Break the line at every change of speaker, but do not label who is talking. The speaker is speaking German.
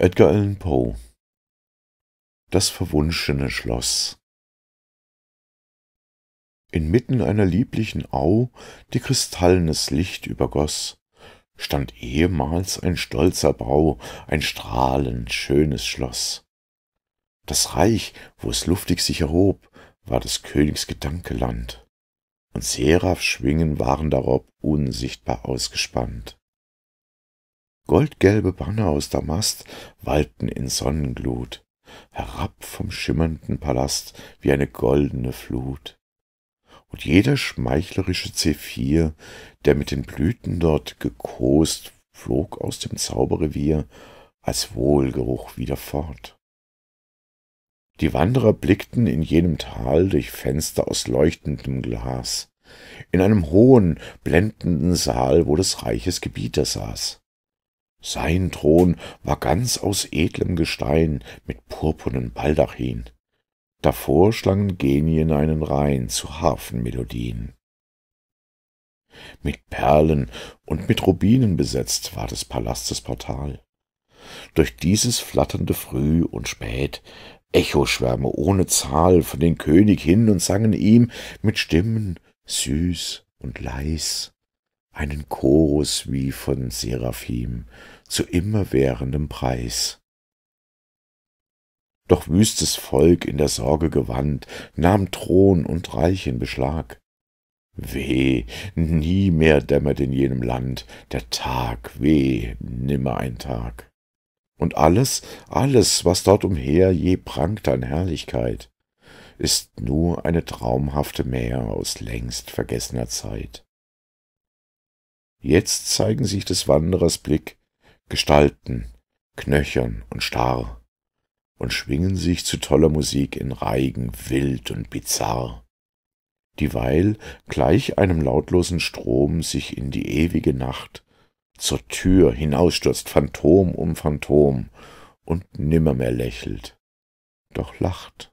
Edgar Allan Poe Das verwunschene Schloss Inmitten einer lieblichen Au, die kristallnes Licht übergoss, stand ehemals ein stolzer Bau, ein strahlend schönes Schloss. Das Reich, wo es luftig sich erhob, war des Königs Gedankeland, und Seraphs Schwingen waren darob unsichtbar ausgespannt. Goldgelbe Banner aus Damast wallten in Sonnenglut, herab vom schimmernden Palast wie eine goldene Flut. Und jeder schmeichlerische Zephyr, der mit den Blüten dort gekost, flog aus dem Zauberrevier als Wohlgeruch wieder fort. Die Wanderer blickten in jenem Tal durch Fenster aus leuchtendem Glas, in einem hohen, blendenden Saal, wo des Reiches Gebieter saß. Sein Thron war ganz aus edlem Gestein mit purpurnen Baldachin. Davor schlangen Genien einen Rein zu Harfenmelodien. Mit Perlen und mit Rubinen besetzt war des Palastes Portal. Durch dieses flatternde früh und spät Echoschwärme ohne Zahl von den König hin und sangen ihm mit Stimmen süß und leis einen Chorus wie von Seraphim zu immerwährendem Preis. Doch wüstes Volk in der Sorge gewandt, nahm Thron und Reich in Beschlag. Weh, nie mehr dämmert in jenem Land der Tag, weh, nimmer ein Tag. Und alles, alles, was dort umher je prangt an Herrlichkeit, ist nur eine traumhafte Meer aus längst vergessener Zeit. Jetzt zeigen sich des Wanderers Blick Gestalten, knöchern und starr, und schwingen sich zu toller Musik in Reigen wild und bizarr, dieweil gleich einem lautlosen Strom sich in die ewige Nacht zur Tür hinausstürzt Phantom um Phantom und nimmermehr lächelt, doch lacht.